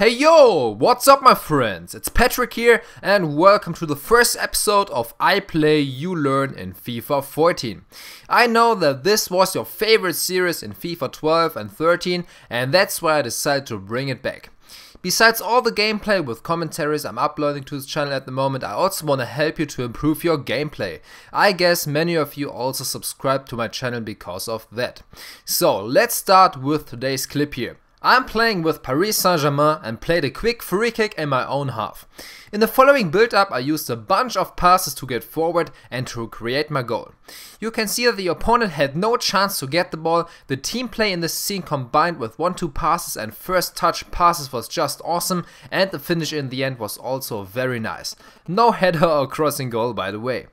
Hey yo, what's up my friends? It's Patrick here and welcome to the first episode of I Play You Learn in FIFA 14. I know that this was your favorite series in FIFA 12 and 13 and that's why I decided to bring it back. Besides all the gameplay with commentaries I'm uploading to this channel at the moment, I also want to help you to improve your gameplay. I guess many of you also subscribe to my channel because of that. So let's start with today's clip here. I'm playing with Paris Saint-Germain and played a quick free kick in my own half. In the following build-up I used a bunch of passes to get forward and to create my goal. You can see that the opponent had no chance to get the ball, the team play in this scene combined with 1-2 passes and first touch passes was just awesome and the finish in the end was also very nice. No header or crossing goal by the way.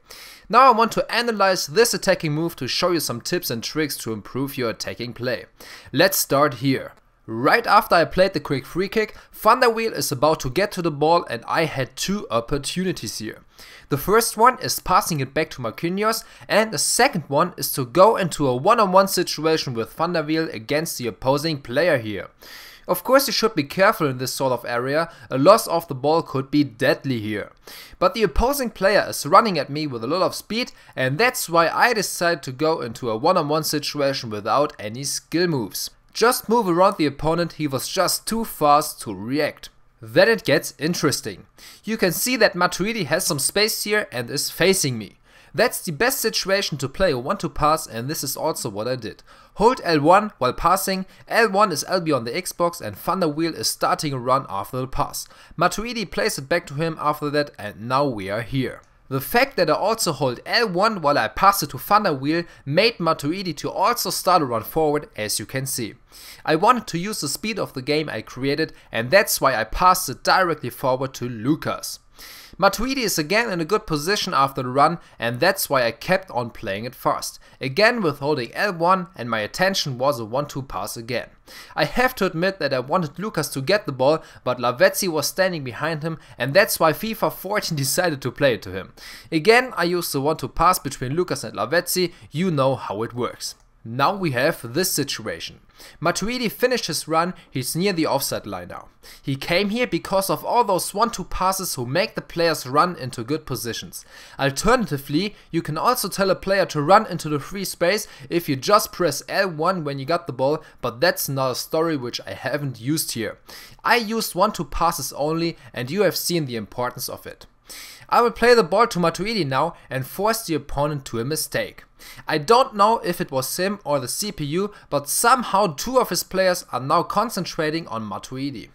Now I want to analyze this attacking move to show you some tips and tricks to improve your attacking play. Let's start here. Right after I played the quick free kick, Van is about to get to the ball and I had two opportunities here. The first one is passing it back to Marquinhos and the second one is to go into a one-on-one -on -one situation with Van against the opposing player here. Of course you should be careful in this sort of area, a loss of the ball could be deadly here. But the opposing player is running at me with a lot of speed and that's why I decide to go into a one-on-one -on -one situation without any skill moves just move around the opponent, he was just too fast to react. Then it gets interesting. You can see that Matuidi has some space here and is facing me. That's the best situation to play a 1 2 pass and this is also what I did. Hold L1 while passing, L1 is LB on the Xbox and Thunder Wheel is starting a run after the pass. Matuidi plays it back to him after that and now we are here. The fact that I also hold L1 while I pass it to Wheel made Matuidi to also start a run forward as you can see. I wanted to use the speed of the game I created and that's why I passed it directly forward to Lucas. Matuidi is again in a good position after the run and that's why I kept on playing it fast. Again with holding L1 and my attention was a 1-2 pass again. I have to admit that I wanted Lucas to get the ball but Lavezzi was standing behind him and that's why FIFA 14 decided to play it to him. Again I used the 1-2 pass between Lucas and Lavezzi, you know how it works. Now we have this situation. Matuidi finished his run, he's near the offset line now. He came here because of all those 1-2 passes who make the players run into good positions. Alternatively, you can also tell a player to run into the free space if you just press L1 when you got the ball, but that's not a story which I haven't used here. I used 1-2 passes only and you have seen the importance of it. I will play the ball to Matuidi now and force the opponent to a mistake. I don't know if it was him or the CPU, but somehow two of his players are now concentrating on Matuidi.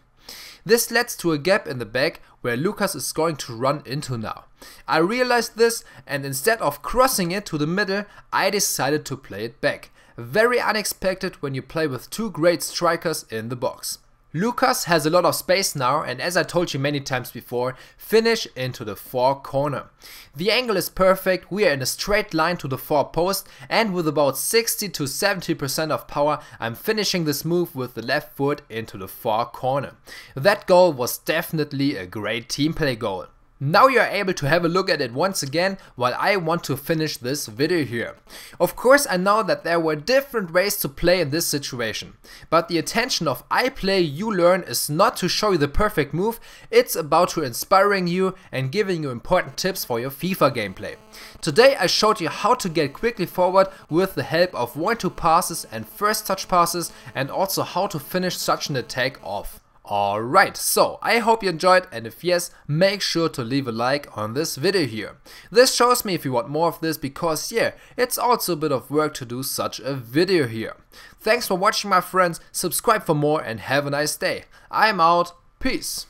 This leads to a gap in the back where Lucas is going to run into now. I realized this and instead of crossing it to the middle, I decided to play it back. Very unexpected when you play with two great strikers in the box. Lucas has a lot of space now and as I told you many times before, finish into the far corner. The angle is perfect, we are in a straight line to the far post and with about 60 to 70% of power I'm finishing this move with the left foot into the far corner. That goal was definitely a great team play goal. Now you're able to have a look at it once again while I want to finish this video here. Of course I know that there were different ways to play in this situation, but the intention of I play you learn is not to show you the perfect move, it's about to inspiring you and giving you important tips for your FIFA gameplay. Today I showed you how to get quickly forward with the help of one-two passes and first touch passes and also how to finish such an attack off. Alright, so I hope you enjoyed and if yes, make sure to leave a like on this video here. This shows me if you want more of this because yeah, it's also a bit of work to do such a video here. Thanks for watching my friends, subscribe for more and have a nice day. I'm out, peace.